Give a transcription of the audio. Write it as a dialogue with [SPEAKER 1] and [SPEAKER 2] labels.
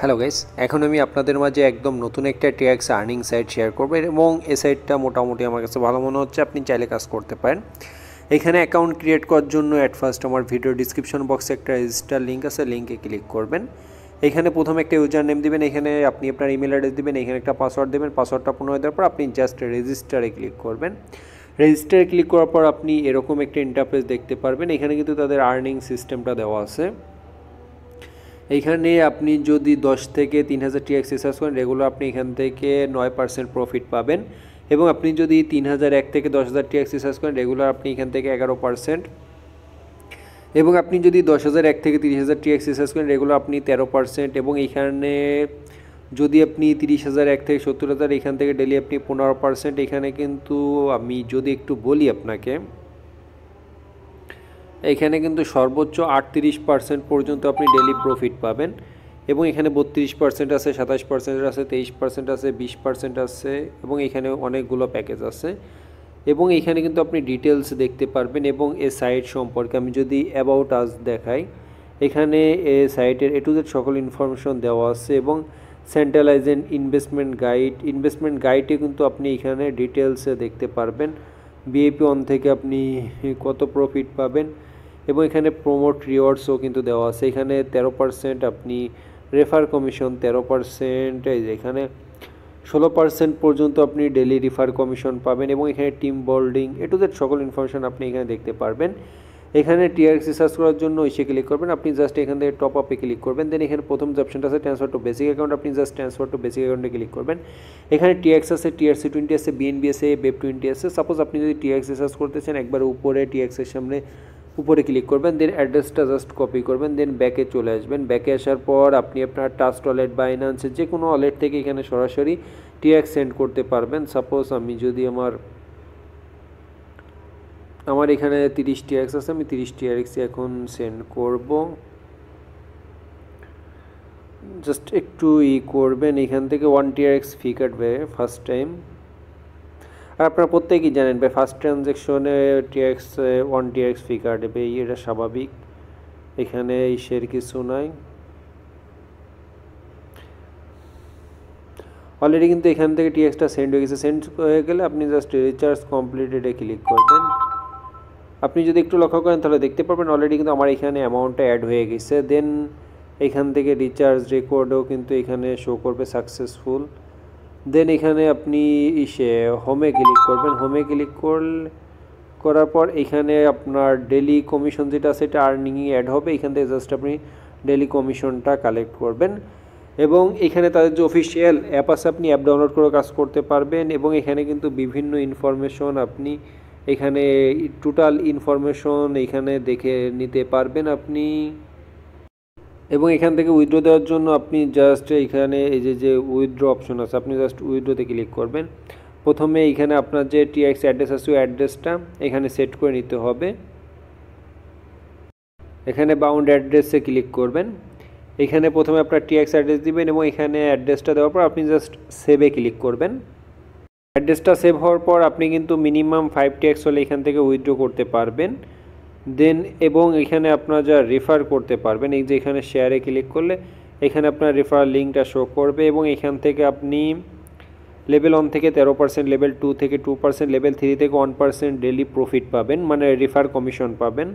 [SPEAKER 1] hello guys এখন আমি আপনাদের মাঝে একদম নতুন একটা ট্যাক্স আর্নিং সাইট শেয়ার করবো এবং এই সাইটটা মোটামুটি আমার কাছে ভালো মনে হচ্ছে আপনি চাইলে কাজ করতে পারেন এখানে অ্যাকাউন্ট ক্রিয়েট করার জন্য অ্যাট ফার্স্ট আমার ভিডিও ডিসক্রিপশন বক্সে একটা রেজিস্টার লিঙ্ক আছে লিঙ্কে ক্লিক করবেন এখানে প্রথমে একটা ইউজার নেম দিবেন এখানে আপনি আপনার ইমেল অ্যাড্রেস দেবেন এখানে একটা পাসওয়ার্ড দেবেন পাসওয়ার্ডটা পুনরায় দেওয়ার পর আপনি জাস্ট রেজিস্টারে ক্লিক করবেন রেজিস্টারে ক্লিক করার পর আপনি এরকম একটা ইন্টারফেস দেখতে পারবেন এখানে কিন্তু তাদের আর্নিং সিস্টেমটা দেওয়া আছে এইখানে আপনি যদি 10 থেকে তিন হাজার এক্স রিসার্চ করেন রেগুলার আপনি এখান থেকে নয় পার্সেন্ট প্রফিট পাবেন এবং আপনি যদি তিন হাজার এক থেকে দশ হাজার টিএক্স রিসার্চ করেন রেগুলার আপনি এখান থেকে এগারো পার্সেন্ট এবং আপনি যদি দশ হাজার এক থেকে তিরিশ হাজার টিএক্স রিসার্চ করেন রেগুলার আপনি তেরো পার্সেন্ট এবং এখানে যদি আপনি তিরিশ হাজার এক থেকে সত্তর হাজার এখান থেকে ডেলি আপনি পনেরো পার্সেন্ট এখানে কিন্তু আমি যদি একটু বলি আপনাকে এখানে কিন্তু সর্বোচ্চ আটত্রিশ পার্সেন্ট পর্যন্ত আপনি ডেলি প্রফিট পাবেন এবং এখানে বত্রিশ পার্সেন্ট আছে সাতাশ পার্সেন্ট আছে তেইশ পার্সেন্ট আছে বিশ পার্সেন্ট আছে এবং এখানে অনেকগুলো প্যাকেজ আছে এবং এখানে কিন্তু আপনি ডিটেলস দেখতে পারবেন এবং এ সাইট সম্পর্কে আমি যদি অ্যাবাউট আজ দেখাই এখানে এ সাইটের এ টু জেড সকল ইনফরমেশন দেওয়া আছে এবং সেন্ট্রালাইজেন্ট ইনভেস্টমেন্ট গাইড ইনভেস্টমেন্ট গাইডে কিন্তু আপনি এখানে ডিটেলসে দেখতে পারবেন বিএপি অন থেকে আপনি কত প্রফিট পাবেন এবং এখানে প্রমোট রিওয়ার্ডসও কিন্তু দেওয়া আছে এখানে তেরো পার্সেন্ট আপনি রেফার কমিশন তেরো পার্সেন্ট এই যে এখানে ষোলো পার্সেন্ট পর্যন্ত আপনি ডেলি রিফার কমিশন পাবেন এবং এখানে team building A to that সকল ইনফরমেশন আপনি এখানে দেখতে পারবেন এখানে টিআরএক্সি সার্চ করার জন্য এসে ক্লিক করবেন আপনি জাস্ট এখান থেকে টপ আপে ক্লিক করবেন দেন এখানে প্রথম যে অপশনটা আছে ট্রান্সফার টু বেসিক অ্যাকাউন্ট আপনি জাস্ট ট্রান্সফার টু বেসিক অ্যাকাউন্টে ক্লিক করবেন এখানে টিএক্স আছে টিআরসি টোয়েন্টি আছে বিএনবি আছে বেব টোয়েন্টি আছে সাপোজ আপনি যদি টিএক্সি সার্চ করতে চান একবার উপরে টিএক্সের সামনে উপরে ক্লিক করবেন দেন অ্যাড্রেসটা জাস্ট কপি করবেন দেন ব্যাকে চলে আসবেন ব্যাকে আসার পর আপনি আপনার টাস্ট ওয়ালেট বা এনান্সের যে কোনো ওয়ালেট থেকে এখানে সরাসরি টিএক্স সেন্ড করতে পারবেন সাপোজ আমি যদি আমার আমার এখানে তিরিশ টিআরএক্স আছে আমি তিরিশ টিআরএক্সই এখন সেন্ড করব জাস্ট একটু ই করবেন এখান থেকে ওয়ান টিআরএক্স ফি কাটবে ফার্স্ট টাইম আর আপনারা প্রত্যেকেই জানেন ভাই ফার্স্ট ট্রানজ্যাকশনে টিআরএক্স ওয়ান টিআরএক্স ফি কাটবে এটা স্বাভাবিক এখানে ইসের কিছু নাই অলরেডি কিন্তু এখান থেকে টিএক্সটা সেন্ড হয়ে গেছে সেন্ড হয়ে গেলে আপনি জাস্ট রিচার্জ কমপ্লিটেডে ক্লিক করবেন আপনি যদি একটু লক্ষ্য করেন তাহলে দেখতে পারবেন অলরেডি কিন্তু আমার এখানে অ্যামাউন্টটা অ্যাড হয়ে গেছে দেন এখান থেকে রিচার্জ রেকর্ডও কিন্তু এখানে শো করবে সাকসেসফুল দেন এখানে আপনি ইসে হোমে ক্লিক করবেন হোমে ক্লিক করলে করার পর এখানে আপনার ডেলি কমিশন যেটা আছে এটা আর্নিংয়ে অ্যাড হবে এখান থেকে জাস্ট আপনি ডেলি কমিশনটা কালেক্ট করবেন এবং এখানে তাদের যে অফিসিয়াল অ্যাপ আছে আপনি অ্যাপ ডাউনলোড করে কাজ করতে পারবেন এবং এখানে কিন্তু বিভিন্ন ইনফরমেশন আপনি এখানে টোটাল ইনফরমেশন এখানে দেখে নিতে পারবেন আপনি এবং এখান থেকে উইথড্র দেওয়ার জন্য আপনি জাস্ট এখানে এই যে যে উইথড্র অপশন আছে আপনি জাস্ট উইথড্রোতে ক্লিক করবেন প্রথমে এখানে আপনার যে টিএক্স অ্যাড্রেস আছে ওই অ্যাড্রেসটা এখানে সেট করে নিতে হবে এখানে বাউন্ড অ্যাড্রেসে ক্লিক করবেন এখানে প্রথমে আপনার টিএক্স অ্যাড্রেস দিবেন এবং এখানে অ্যাড্রেসটা দেওয়ার পর আপনি জাস্ট সেভে ক্লিক করবেন অ্যাড্রেসটা সেভ হওয়ার পর আপনি কিন্তু মিনিমাম ফাইভ ট্যাক্স হলে এখান থেকে উইথড্র করতে পারবেন দেন এবং এখানে আপনার যা রেফার করতে পারবেন এই যে এখানে শেয়ারে ক্লিক করলে এখানে আপনার রেফার লিঙ্কটা শো করবে এবং এখান থেকে আপনি লেভেল ওয়ান থেকে তেরো পার্সেন্ট লেভেল টু থেকে টু পার্সেন্ট লেভেল থ্রি থেকে ওয়ান পার্সেন্ট ডেলি প্রফিট পাবেন মানে রেফার কমিশন পাবেন